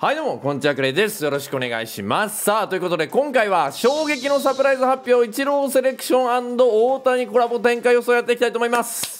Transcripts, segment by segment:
はいどうもこんちはくれですよろしくお願いしますさあということで今回は衝撃のサプライズ発表イチローセレクション大谷コラボ展開予想やっていきたいと思います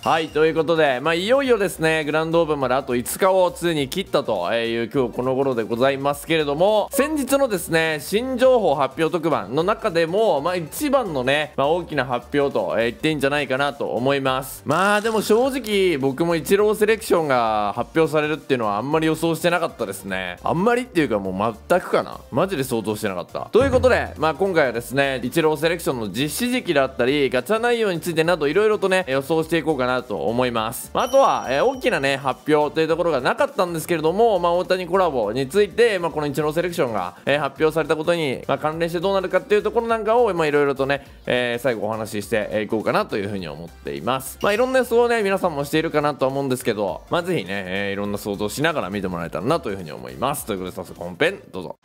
はいということで、まあ、いよいよですねグランドオープンまであと5日をついに切ったという今日この頃でございますけれども先日のですね新情報発表特番の中でも、まあ、一番のね、まあ、大きな発表と言っていいんじゃないかなと思いますまあでも正直僕もイチローセレクションが発表されるっていうのはあんまり予想してなかったですねあんまりっていうかもう全くかなマジで想像してなかったということで、まあ、今回はですねイチローセレクションの実施時期だったりガチャ内容についてなどいろいろとね予想していこうかななと思います、まあ、あとは、えー、大きなね発表というところがなかったんですけれども、まあ、大谷コラボについて、まあ、このイチローセレクションが、えー、発表されたことに、まあ、関連してどうなるかっていうところなんかをいろいろとね、えー、最後お話ししていこうかなというふうに思っています、まあ、いろんな予想をね皆さんもしているかなとは思うんですけど、まあ、ぜひね、えー、いろんな想像しながら見てもらえたらなというふうに思いますということで早速本編どうぞ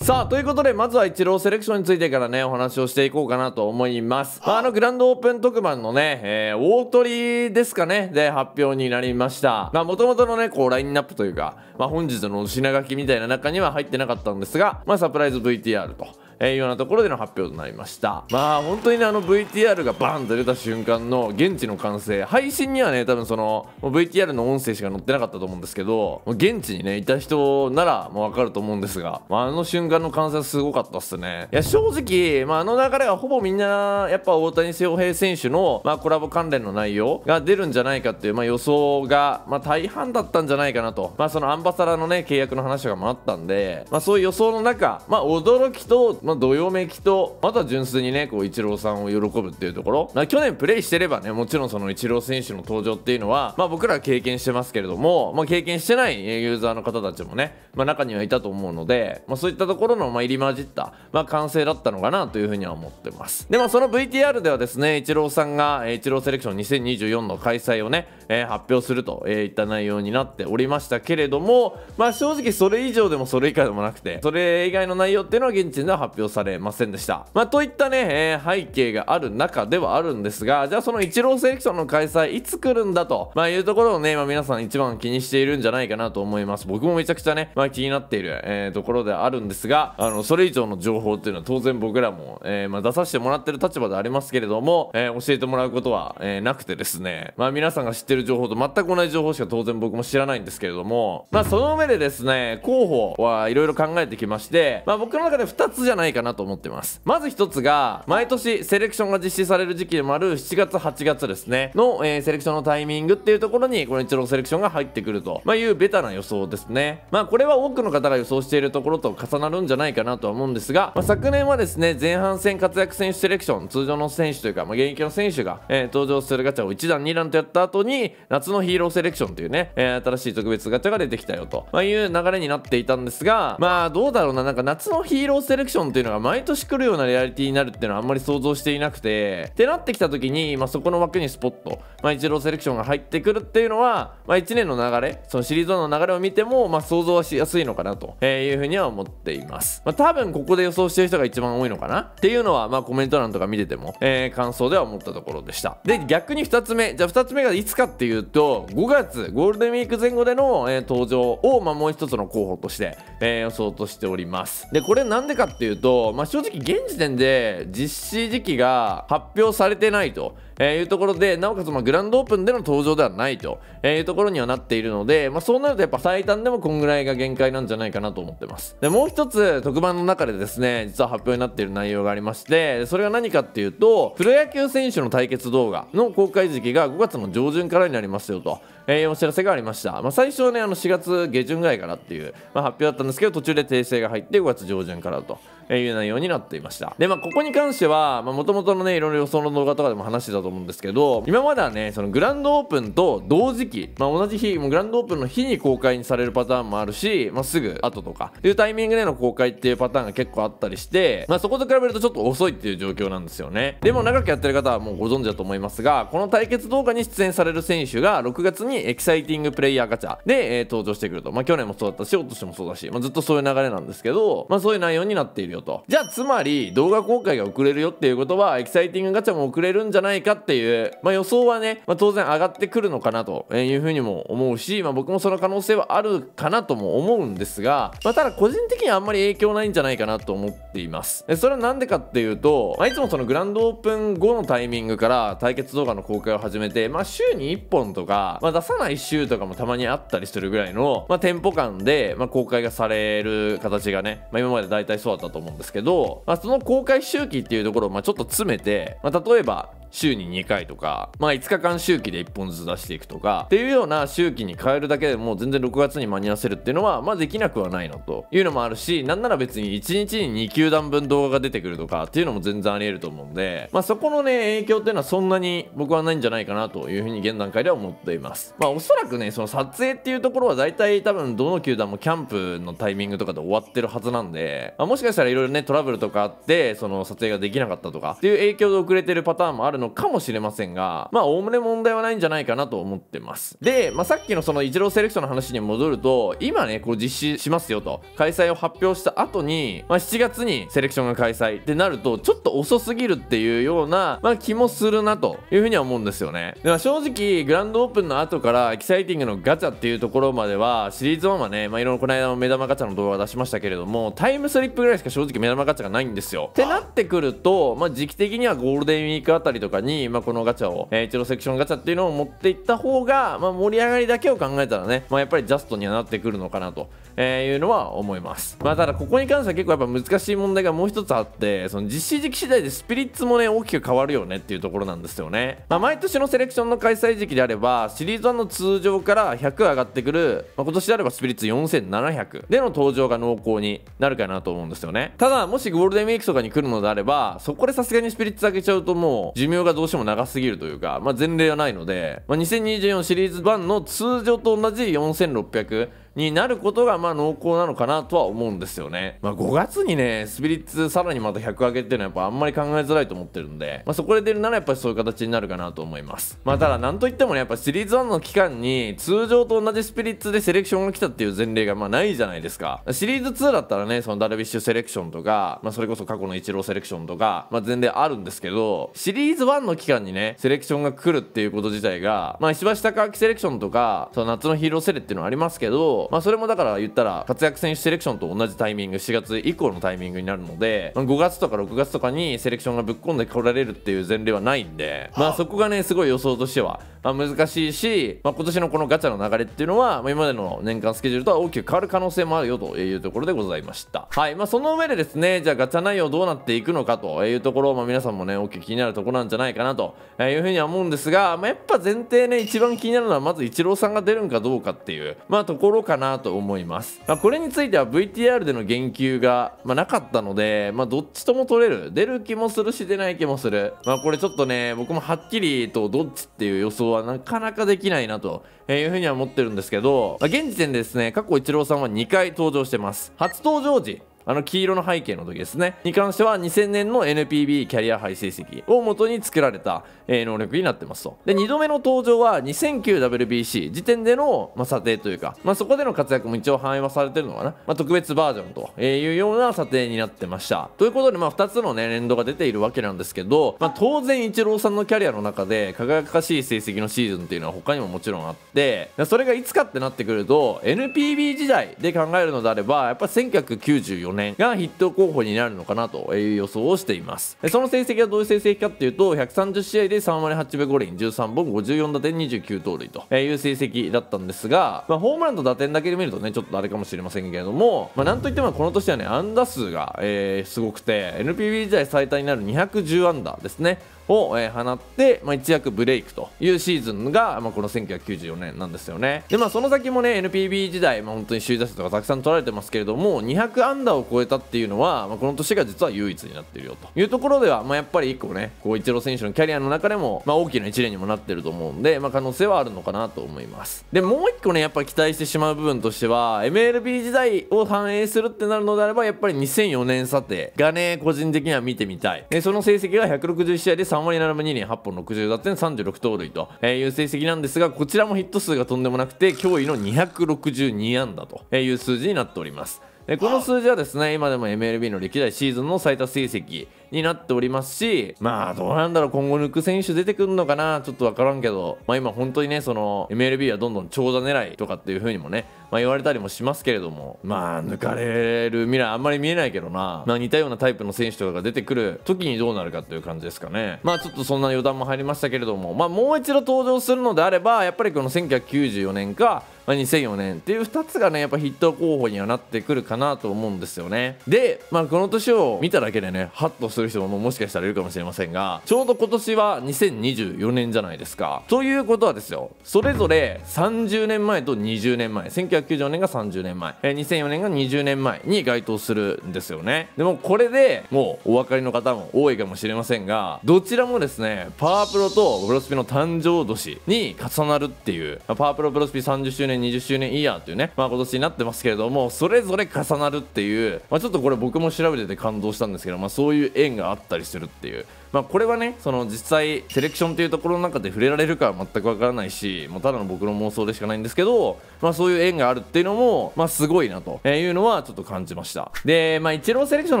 さあ、ということで、まずはイチローセレクションについてからね、お話をしていこうかなと思います。まあ、あの、グランドオープン特番のね、えー、大鳥ですかね、で発表になりました。まあ、元々のね、こう、ラインナップというか、まあ、本日の品書きみたいな中には入ってなかったんですが、まあ、サプライズ VTR と。えー、ようなところでの発表となりましたまあ本当にねあの VTR がバーンと出た瞬間の現地の歓声配信にはね多分その VTR の音声しか載ってなかったと思うんですけど現地にねいた人ならもう分かると思うんですが、まあ、あの瞬間の完成すごかったっすねいや正直、まあ、あの流れはほぼみんなやっぱ大谷翔平選手の、まあ、コラボ関連の内容が出るんじゃないかっていう、まあ、予想が、まあ、大半だったんじゃないかなと、まあ、そのアンバサダーのね契約の話とかもあったんで、まあ、そういう予想の中、まあ、驚きとまあ、どよめきと、また純粋にね、こう、イチローさんを喜ぶっていうところ、まあ、去年プレイしてればね、もちろんそのイチロー選手の登場っていうのは、まあ、僕らは経験してますけれども、まあ、経験してないユーザーの方たちもね、まあ、中にはいたと思うので、まあ、そういったところの、まあ、入り混じった、まあ、完成だったのかなというふうには思ってます。で、まあ、その VTR ではですね、イチローさんが、イチローセレクション2024の開催をね、えー、発表すると、えいった内容になっておりましたけれども、まあ、正直それ以上でもそれ以下でもなくて、それ以外の内容っていうのは現地では発発表されませんでした。まあ、といったね、えー、背景がある中ではあるんですが、じゃあそのイチローセレクションの開催いつ来るんだと、まあ、いうところをね、まあ、皆さん一番気にしているんじゃないかなと思います。僕もめちゃくちゃね、まあ、気になっている、えー、ところであるんですが、あの、それ以上の情報っていうのは当然僕らも、えー、まあ、出させてもらってる立場でありますけれども、えー、教えてもらうことは、えー、なくてですね、まあ、皆さんが知ってる情報と全く同じ情報しか当然僕も知らないんですけれども、まあ、その上でですね、候補はいろいろ考えてきまして、まあ、僕の中で2つじゃないないかなと思ってますまず1つが毎年セレクションが実施される時期でもある7月8月ですねの、えー、セレクションのタイミングっていうところにこのイチローセレクションが入ってくると、まあ、いうベタな予想ですねまあこれは多くの方が予想しているところと重なるんじゃないかなとは思うんですが、まあ、昨年はですね前半戦活躍選手セレクション通常の選手というか、まあ、現役の選手が、えー、登場するガチャを1段2段とやった後に夏のヒーローセレクションというね、えー、新しい特別ガチャが出てきたよと、まいう流れになっていたんですがまあどうだろうななんか夏のヒーローセレクションっていうのが毎年来るようなリアリティになるっていうのはあんまり想像していなくてってなってきた時に、まあ、そこの枠にスポット、まあ、イチローセレクションが入ってくるっていうのは、まあ、1年の流れそのシリーズ1の流れを見ても、まあ、想像はしやすいのかなというふうには思っています、まあ、多分ここで予想してる人が一番多いのかなっていうのは、まあ、コメント欄とか見てても、えー、感想では思ったところでしたで逆に2つ目じゃあ2つ目がいつかっていうと5月ゴールデンウィーク前後での、えー、登場を、まあ、もう一つの候補として、えー、予想としておりますでこれなんでかっていうとと、まあ、正直現時点で実施時期が発表されてないとえー、いうところで、なおかつまグランドオープンでの登場ではないと、えいうところにはなっているので、まあ、そうなるとやっぱ最短でもこんぐらいが限界なんじゃないかなと思ってます。で、もう一つ特番の中でですね、実は発表になっている内容がありまして、それが何かっていうと、プロ野球選手の対決動画の公開時期が5月の上旬からになりますよと、えー、お知らせがありました。まあ、最初はね、あの4月下旬ぐらいからっていう、まあ、発表だったんですけど、途中で訂正が入って5月上旬からという内容になっていました。で、まあ、ここに関しては、まあ、元々のね、いろいろ予想の動画とかでも話してたと思うんですけど今まではねそのグランドオープンと同時期、まあ、同じ日もうグランドオープンの日に公開にされるパターンもあるし、まあ、すぐ後とかいうタイミングでの公開っていうパターンが結構あったりして、まあ、そこと比べるとちょっと遅いっていう状況なんですよねでも長くやってる方はもうご存知だと思いますがこの対決動画に出演される選手が6月にエキサイティングプレイヤーガチャで、えー、登場してくると、まあ、去年もそうだったし今年もそうだし、まあ、ずっとそういう流れなんですけど、まあ、そういう内容になっているよとじゃあつまり動画公開が遅れるよっていうことはエキサイティングガチャも遅れるんじゃないかっていう、まあ、予想はね、まあ、当然上がってくるのかなというふうにも思うし、まあ、僕もその可能性はあるかなとも思うんですが、まあ、ただ個人的にはあんまり影響ないんじゃないかなと思っていますそれは何でかっていうと、まあ、いつもそのグランドオープン後のタイミングから対決動画の公開を始めて、まあ、週に1本とか、まあ、出さない週とかもたまにあったりするぐらいの、まあ、テンポ感で、まあ、公開がされる形がね、まあ、今まで大体そうだったと思うんですけど、まあ、その公開周期っていうところをまあちょっと詰めて、まあ、例えば週に2回とか、まあ、5日間周期で1本ずつ出していくとかっていうような周期に変えるだけでもう全然6月に間に合わせるっていうのは、まあ、できなくはないのというのもあるしなんなら別に1日に2球団分動画が出てくるとかっていうのも全然ありえると思うんで、まあ、そこのね影響っていうのはそんなに僕はないんじゃないかなというふうに現段階では思っています、まあ、おそらくねその撮影っていうところは大体多分どの球団もキャンプのタイミングとかで終わってるはずなんで、まあ、もしかしたらいろいろねトラブルとかあってその撮影ができなかったとかっていう影響で遅れてるパターンもあるののかもしれませんが、まあ、おおむね問題はないんじゃないかなと思ってます。で、まあ、さっきのそのイチローセレクションの話に戻ると、今ね、こう実施しますよと、開催を発表した後に、まあ、7月にセレクションが開催ってなると、ちょっと遅すぎるっていうような、まあ、気もするなというふうには思うんですよね。では正直、グランドオープンの後から、エキサイティングのガチャっていうところまでは、シリーズ1はね、まあ、いろいろこの間の目玉ガチャの動画を出しましたけれども、タイムスリップぐらいしか正直目玉ガチャがないんですよ。ってなってくると、まあ、時期的にはゴールデンウィークあたりとかに、まあ、このガチャを、えー、一郎セクションガチャっていうのを持っていった方が、まあ、盛り上がりだけを考えたらね、まあ、やっぱりジャストにはなってくるのかなとえー、いうのは思います。まあ、ただここに関しては結構やっぱ難しい問題がもう一つあって、その実施時期次第でスピリッツもね、大きく変わるよねっていうところなんですよね。まあ、毎年のセレクションの開催時期であれば、シリーズ1の通常から100上がってくる、まあ、今年であればスピリッツ4700での登場が濃厚になるかなと思うんですよね。ただ、もしゴールデンウィークとかに来るのであれば、そこでさすがにスピリッツ上げちゃうともう寿命がどうしても長すぎるというか、まあ、前例はないので、まあ、2024シリーズ1の通常と同じ4600になることがまあ濃厚なのかなとは思うんですよね。まあ、5月にね、スピリッツさらにまた100上げっていうのはやっぱあんまり考えづらいと思ってるんで、まあ、そこで出るならやっぱりそういう形になるかなと思います。まあ、ただなんといってもね、やっぱシリーズ1の期間に通常と同じスピリッツでセレクションが来たっていう前例がまあないじゃないですか。シリーズ2だったらね、そのダルビッシュセレクションとか、まあ、それこそ過去のイチローセレクションとか、まあ、前例あるんですけど、シリーズ1の期間にね、セレクションが来るっていうこと自体が、まあ、石橋貴明セレクションとか、その夏のヒーローセレっていうのはありますけど、まあ、それもだから言ったら活躍選手セレクションと同じタイミング4月以降のタイミングになるので、まあ、5月とか6月とかにセレクションがぶっ込んでこられるっていう前例はないんで、まあ、そこがねすごい予想としては、まあ、難しいし、まあ、今年のこのガチャの流れっていうのは、まあ、今までの年間スケジュールとは大きく変わる可能性もあるよというところでございましたはいまあその上でですねじゃあガチャ内容どうなっていくのかというところ、まあ、皆さんもね大きく気になるところなんじゃないかなというふうには思うんですが、まあ、やっぱ前提ね一番気になるのはまずイチローさんが出るんかどうかっていうまあところかかなと思います、まあ、これについては VTR での言及が、まあ、なかったので、まあ、どっちとも取れる出る気もするし出ない気もする、まあ、これちょっとね僕もはっきりとどっちっていう予想はなかなかできないなというふうには思ってるんですけど、まあ、現時点でですね過去イチローさんは2回登場してます初登場時あの黄色の背景の時ですねに関しては2000年の NPB キャリアハ成績をもとに作られた、えー、能力になってますとで2度目の登場は 2009WBC 時点での、まあ、査定というか、まあ、そこでの活躍も一応反映はされてるのかな、まあ、特別バージョンというような査定になってましたということで、まあ、2つの、ね、連動が出ているわけなんですけど、まあ、当然イチローさんのキャリアの中で輝かしい成績のシーズンっていうのは他にももちろんあってそれがいつかってなってくると NPB 時代で考えるのであればやっぱ1994年が筆頭候補になるのかなという予想をしていますその成績はどういう成績かっていうと130試合で3割8分5厘13本54打点29盗塁という成績だったんですが、まあ、ホームランと打点だけで見るとねちょっとあれかもしれませんけれども、まあ、なんといってもこの年はね安打数が、えー、すごくて NPB 時代最多になる210安打ですねを、放って、まあ、一躍ブレイクというシーズンが、まあ、この1994年なんですよねでまあその先もね NPB 時代、まあ、本当に首位打者とかたくさん取られてますけれども200安打を超えたっていうのは、まあ、この年が実は唯一になってるよというところでは、まあ、やっぱり一個ねこう一郎選手のキャリアの中でも、まあ、大きな一例にもなってると思うんで、まあ、可能性はあるのかなと思いますでもう一個ねやっぱ期待してしまう部分としては MLB 時代を反映するってなるのであればやっぱり2004年査定がね個人的には見てみたいでその成績が160試合で3割7分2厘8本60打点36盗塁という成績なんですがこちらもヒット数がとんでもなくて驚異の262安打という数字になっておりますこの数字はですね今でも MLB の歴代シーズンの最多成績になっておりますし、まあどうなんだろう、今後抜く選手出てくるのかな、ちょっとわからんけど、まあ今本当にね、その MLB はどんどん長打狙いとかっていう風にもね、まあ言われたりもしますけれども、まあ抜かれる未来あんまり見えないけどな、まあ似たようなタイプの選手とかが出てくる時にどうなるかっていう感じですかね。まあちょっとそんな余談も入りましたけれども、まあもう一度登場するのであれば、やっぱりこの1994年か、ま2004年っていう2つがねやっぱ筆頭候補にはなってくるかなと思うんですよねでまあこの年を見ただけでねハッとするる人ももしかしたらいるかもしれませんがちょうど今年は2024年じゃないですかということはですよそれぞれ30年前と20年前1994年が30年前、2004年が20年前に該当するんですよねでもこれでもうお分かりの方も多いかもしれませんがどちらもですねパワープロとプロスピの誕生年に重なるっていうパワープロプロスピ30周年20周年イヤーというねまあ今年になってますけれどもそれぞれ重なるっていうまあちょっとこれ僕も調べてて感動したんですけどまあそういう縁があったりするっていうまあ、これはねその実際セレクションというところの中で触れられるかは全くわからないしもうただの僕の妄想でしかないんですけど、まあ、そういう縁があるっていうのも、まあ、すごいなというのはちょっと感じましたで、まあ、イチローセレクション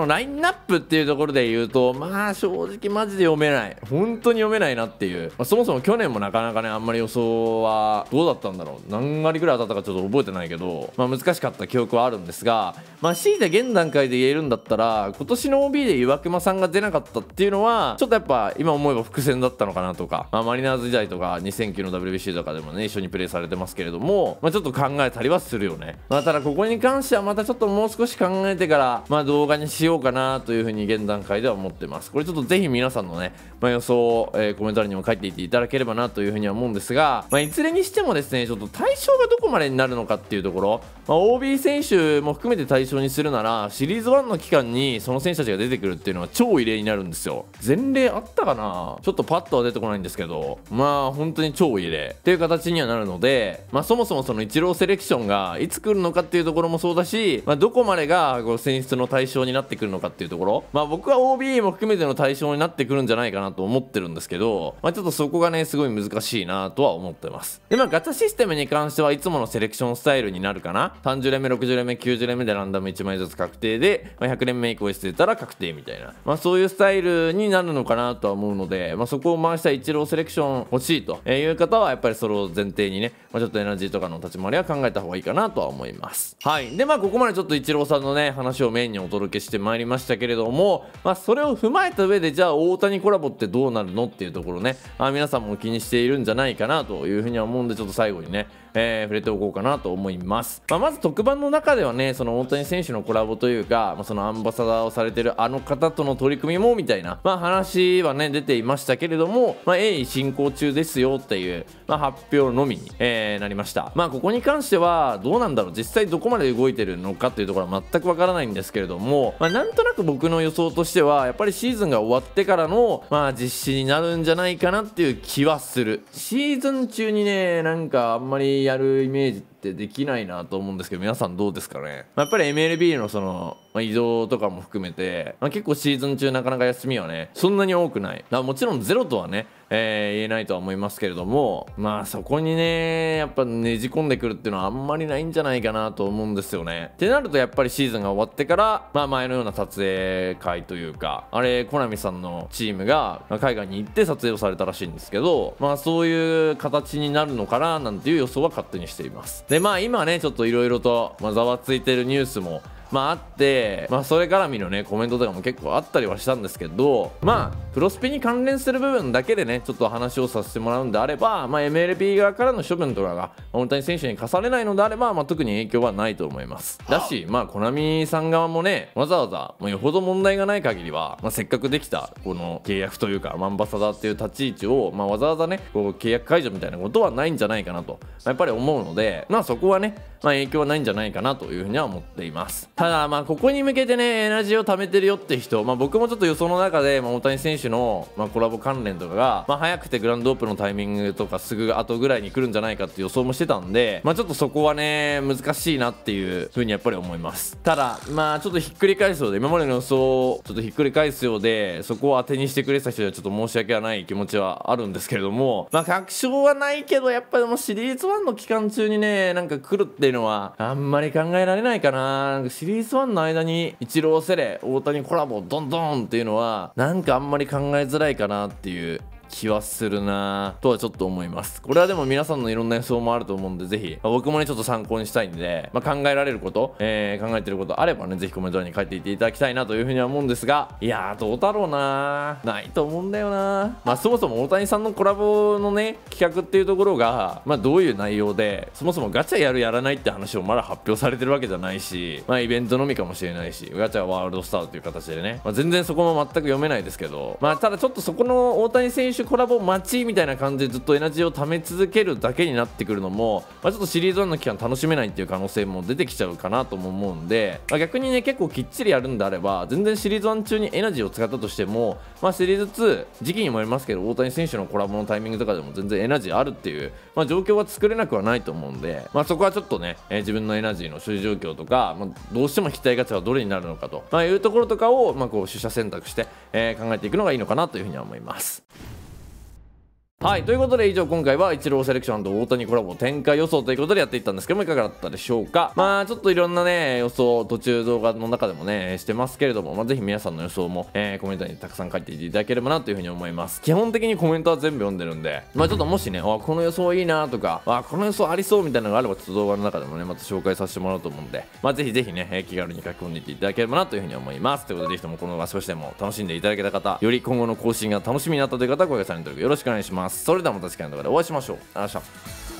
のラインナップっていうところで言うとまあ正直マジで読めない本当に読めないなっていう、まあ、そもそも去年もなかなかねあんまり予想はどうだったんだろう何割ぐらい当たったかちょっと覚えてないけど、まあ、難しかった記憶はあるんですが、まあ、強いて現段階で言えるんだったら今年の OB で岩隈さんが出なかったっていうのはちょっとやっぱ今思えば伏線だったのかなとか、まあ、マリナーズ時代とか2009の WBC とかでもね一緒にプレーされてますけれども、まあ、ちょっと考えたりはするよね、まあ、ただここに関してはまたちょっともう少し考えてから、まあ、動画にしようかなというふうに現段階では思ってますこれちょっとぜひ皆さんのね、まあ、予想を、えー、コメント欄にも書いていていただければなというふうには思うんですが、まあ、いずれにしてもですねちょっと対象がどこまでになるのかっていうところ、まあ、OB 選手も含めて対象にするならシリーズ1の期間にその選手たちが出てくるっていうのは超異例になるんですよ全例あったかなちょっとパッとは出てこないんですけどまあ本当に超異例っていう形にはなるので、まあ、そもそもそのイチローセレクションがいつ来るのかっていうところもそうだし、まあ、どこまでがこう選出の対象になってくるのかっていうところ、まあ、僕は OB も含めての対象になってくるんじゃないかなと思ってるんですけど、まあ、ちょっとそこがねすごい難しいなとは思ってますでまあガチャシステムに関してはいつものセレクションスタイルになるかな30連目60連目90連目でランダム1枚ずつ確定で、まあ、100連目以降してたら確定みたいな、まあ、そういうスタイルになるののかなとは思うので、まあ、そこを回したイチローセレクション欲しいという方はやっぱりそれを前提にね、まあ、ちょっとエナジーとかの立ち回りは考えた方がいいかなとは思いますはいでまあここまでちょっとイチローさんのね話をメインにお届けしてまいりましたけれども、まあ、それを踏まえた上でじゃあ大谷コラボってどうなるのっていうところねあ皆さんも気にしているんじゃないかなというふうには思うんでちょっと最後にねえー、触れておこうかなと思います、まあ、まず特番の中ではねその大谷選手のコラボというか、まあ、そのアンバサダーをされてるあの方との取り組みもみたいな、まあ、話はね出ていましたけれども、まあ、鋭意進行中ですよっていう、まあ、発表のみに、えー、なりましたまあここに関してはどうなんだろう実際どこまで動いてるのかっていうところは全くわからないんですけれども、まあ、なんとなく僕の予想としてはやっぱりシーズンが終わってからの、まあ、実施になるんじゃないかなっていう気はするシーズン中にねなんかあんまりやるイメージってできないなと思うんですけど皆さんどうですかね、まあ、やっぱり MLB のその、まあ、移動とかも含めて、まあ、結構シーズン中なかなか休みはねそんなに多くないもちろんゼロとはね、えー、言えないとは思いますけれどもまあそこにねやっぱねじ込んでくるっていうのはあんまりないんじゃないかなと思うんですよねってなるとやっぱりシーズンが終わってからまあ前のような撮影会というかあれコナミさんのチームが海外に行って撮影をされたらしいんですけどまあそういう形になるのかななんていう予想は勝手にしていますでまあ今ねちょっといろいろとざわついてるニュースもまああって、まあそれからみのね、コメントとかも結構あったりはしたんですけど、まあ、プロスピに関連する部分だけでね、ちょっと話をさせてもらうんであれば、まあ MLB 側からの処分とかが、大谷選手に課されないのであれば、まあ特に影響はないと思います。だし、まあコナミさん側もね、わざわざ、もうよほど問題がない限りは、まあせっかくできた、この契約というか、アンバサダーっていう立ち位置を、まあわざわざね、こう契約解除みたいなことはないんじゃないかなと、やっぱり思うので、まあそこはね、まあ影響はないんじゃないかなというふうには思っています。ただ、まあ、ここに向けてねエナジーを貯めてるよって人、まあ、僕もちょっと予想の中で、まあ、大谷選手の、まあ、コラボ関連とかが、まあ、早くてグランドオープンのタイミングとかすぐ後ぐらいに来るんじゃないかって予想もしてたんで、まあ、ちょっとそこはね難しいなっていうふうにやっぱり思いますただ、まあ、ちょっとひっくり返すようで今までの予想をちょっとひっくり返すようでそこを当てにしてくれた人にはちょっと申し訳はない気持ちはあるんですけれども、まあ、確証はないけどやっぱでもシリーズ1の期間中にねなんか来るっていうのはあんまり考えられないかなシリピースワンの間にイチローセレ大谷コラボドンドンっていうのはなんかあんまり考えづらいかなっていう気はするなとはちょっと思います。これはでも皆さんのいろんな予想もあると思うんで、ぜひ、まあ、僕もね、ちょっと参考にしたいんで、まあ、考えられること、えー、考えてることあればね、ぜひコメント欄に書いていっていただきたいなというふうには思うんですが、いやー、どうだろうなないと思うんだよなまあ、そもそも大谷さんのコラボのね、企画っていうところが、まあ、どういう内容で、そもそもガチャやるやらないって話をまだ発表されてるわけじゃないし、まあ、イベントのみかもしれないし、ガチャはワールドスターという形でね、まあ、全然そこも全く読めないですけど、まあ、ただちょっとそこの大谷選手手コラボ待ちみたいな感じでずっとエナジーを貯め続けるだけになってくるのも、まあ、ちょっとシリーズ1の期間楽しめないっていう可能性も出てきちゃうかなとも思うんで、まあ、逆にね結構きっちりやるんであれば全然シリーズ1中にエナジーを使ったとしても、まあ、シリーズ2時期にもありますけど大谷選手のコラボのタイミングとかでも全然エナジーあるっていう、まあ、状況は作れなくはないと思うんで、まあ、そこはちょっとね、えー、自分のエナジーの所持状況とか、まあ、どうしても期待価値はどれになるのかと、まいうところとかを、まこう取捨選択して、えー、考えていくのがいいのかなというふうには思います。はいということで以上今回はイチローセレクションと大谷コラボ展開予想ということでやっていったんですけどもいかがだったでしょうかまあちょっといろんなね予想途中動画の中でもねしてますけれども、まあ、ぜひ皆さんの予想も、えー、コメントにたくさん書いていただければなというふうに思います基本的にコメントは全部読んでるんでまあちょっともしねあこの予想いいなとかあこの予想ありそうみたいなのがあればちょっと動画の中でもねまた紹介させてもらおうと思うんでまあぜひぜひね、え気軽に書き込んでいっていただければなというふうに思いますということでぜひともこの動画少しでも楽しんでいただけた方より今後の更新が楽しみになったという方は高評価チャンネル登録よろしくお願いしますますそれではまた次回の動画でお会いしましょうありがとうございました